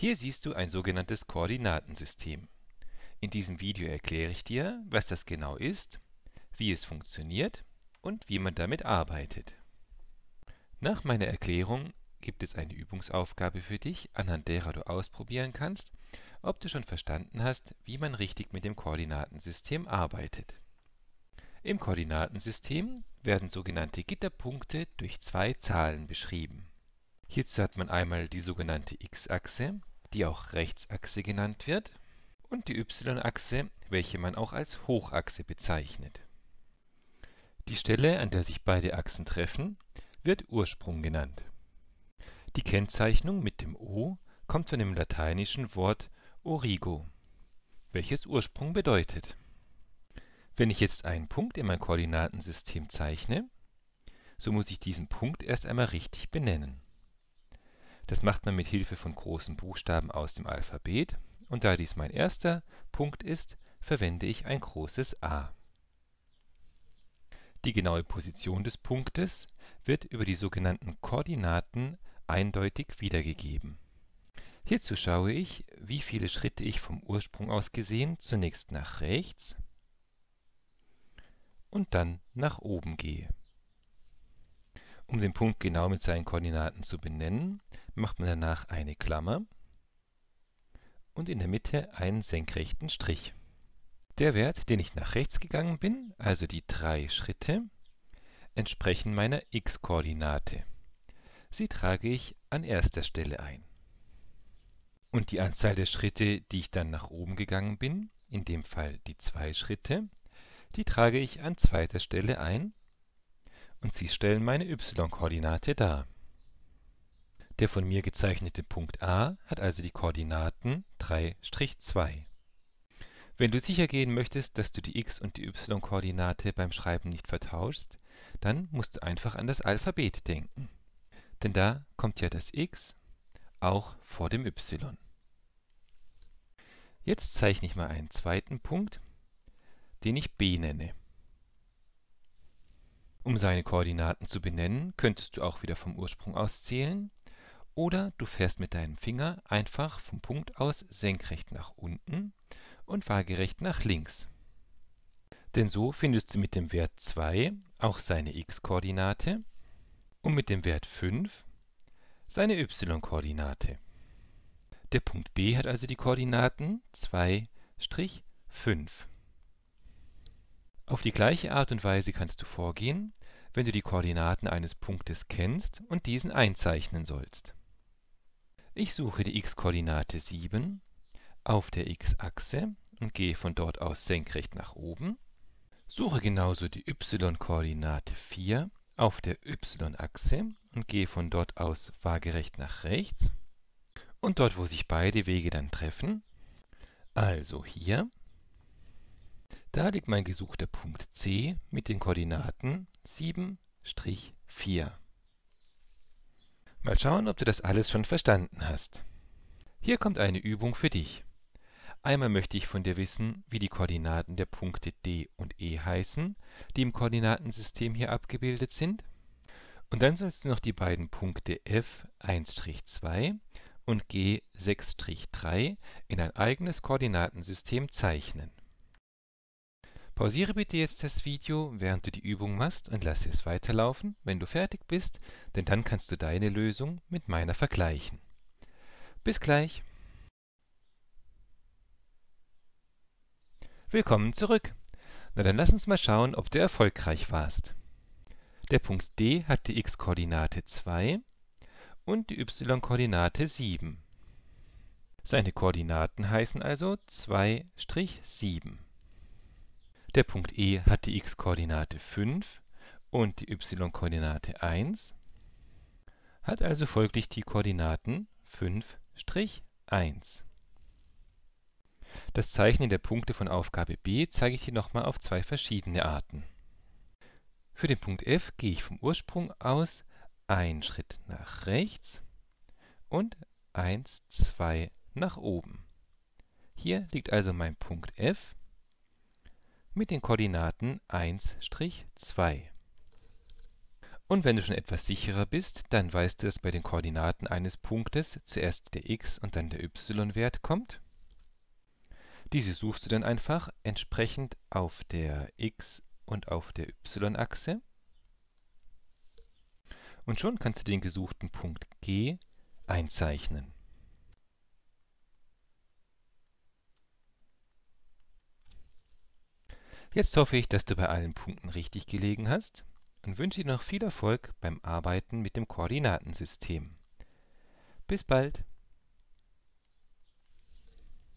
Hier siehst du ein sogenanntes Koordinatensystem. In diesem Video erkläre ich dir, was das genau ist, wie es funktioniert und wie man damit arbeitet. Nach meiner Erklärung gibt es eine Übungsaufgabe für dich, anhand derer du ausprobieren kannst, ob du schon verstanden hast, wie man richtig mit dem Koordinatensystem arbeitet. Im Koordinatensystem werden sogenannte Gitterpunkte durch zwei Zahlen beschrieben. Hierzu hat man einmal die sogenannte x-Achse, die auch Rechtsachse genannt wird, und die y-Achse, welche man auch als Hochachse bezeichnet. Die Stelle, an der sich beide Achsen treffen, wird Ursprung genannt. Die Kennzeichnung mit dem O kommt von dem lateinischen Wort origo, welches Ursprung bedeutet. Wenn ich jetzt einen Punkt in mein Koordinatensystem zeichne, so muss ich diesen Punkt erst einmal richtig benennen. Das macht man mit Hilfe von großen Buchstaben aus dem Alphabet und da dies mein erster Punkt ist, verwende ich ein großes A. Die genaue Position des Punktes wird über die sogenannten Koordinaten eindeutig wiedergegeben. Hierzu schaue ich, wie viele Schritte ich vom Ursprung aus gesehen zunächst nach rechts und dann nach oben gehe um den Punkt genau mit seinen Koordinaten zu benennen, macht man danach eine Klammer und in der Mitte einen senkrechten Strich. Der Wert, den ich nach rechts gegangen bin, also die drei Schritte, entsprechen meiner x-Koordinate. Sie trage ich an erster Stelle ein. Und die Anzahl der Schritte, die ich dann nach oben gegangen bin, in dem Fall die zwei Schritte, die trage ich an zweiter Stelle ein und sie stellen meine y-Koordinate dar. Der von mir gezeichnete Punkt A hat also die Koordinaten 3-2. Wenn du sicher gehen möchtest, dass du die x- und die y-Koordinate beim Schreiben nicht vertauschst, dann musst du einfach an das Alphabet denken. Denn da kommt ja das x auch vor dem y. Jetzt zeichne ich mal einen zweiten Punkt, den ich b nenne. Um seine Koordinaten zu benennen, könntest du auch wieder vom Ursprung aus zählen, oder du fährst mit deinem Finger einfach vom Punkt aus senkrecht nach unten und waagerecht nach links. Denn so findest du mit dem Wert 2 auch seine x-Koordinate und mit dem Wert 5 seine y-Koordinate. Der Punkt B hat also die Koordinaten 2, 5. Auf die gleiche Art und Weise kannst du vorgehen, wenn du die Koordinaten eines Punktes kennst und diesen einzeichnen sollst. Ich suche die x-Koordinate 7 auf der x-Achse und gehe von dort aus senkrecht nach oben. Suche genauso die y-Koordinate 4 auf der y-Achse und gehe von dort aus waagerecht nach rechts. Und dort, wo sich beide Wege dann treffen, also hier, da liegt mein gesuchter Punkt C mit den Koordinaten 7-4. Mal schauen, ob du das alles schon verstanden hast. Hier kommt eine Übung für dich. Einmal möchte ich von dir wissen, wie die Koordinaten der Punkte D und E heißen, die im Koordinatensystem hier abgebildet sind. Und dann sollst du noch die beiden Punkte F 1-2 und G 6-3 in ein eigenes Koordinatensystem zeichnen. Pausiere bitte jetzt das Video, während du die Übung machst und lasse es weiterlaufen, wenn du fertig bist, denn dann kannst du deine Lösung mit meiner vergleichen. Bis gleich! Willkommen zurück! Na dann lass uns mal schauen, ob du erfolgreich warst. Der Punkt D hat die x-Koordinate 2 und die y-Koordinate 7. Seine Koordinaten heißen also 2-7. Der Punkt E hat die x-Koordinate 5 und die y-Koordinate 1, hat also folglich die Koordinaten 5-1. Das Zeichnen der Punkte von Aufgabe B zeige ich hier nochmal auf zwei verschiedene Arten. Für den Punkt F gehe ich vom Ursprung aus einen Schritt nach rechts und 1, 2 nach oben. Hier liegt also mein Punkt F mit den Koordinaten 1, 2. Und wenn du schon etwas sicherer bist, dann weißt du, dass bei den Koordinaten eines Punktes zuerst der x- und dann der y-Wert kommt. Diese suchst du dann einfach entsprechend auf der x- und auf der y-Achse. Und schon kannst du den gesuchten Punkt G einzeichnen. Jetzt hoffe ich, dass du bei allen Punkten richtig gelegen hast und wünsche dir noch viel Erfolg beim Arbeiten mit dem Koordinatensystem. Bis bald!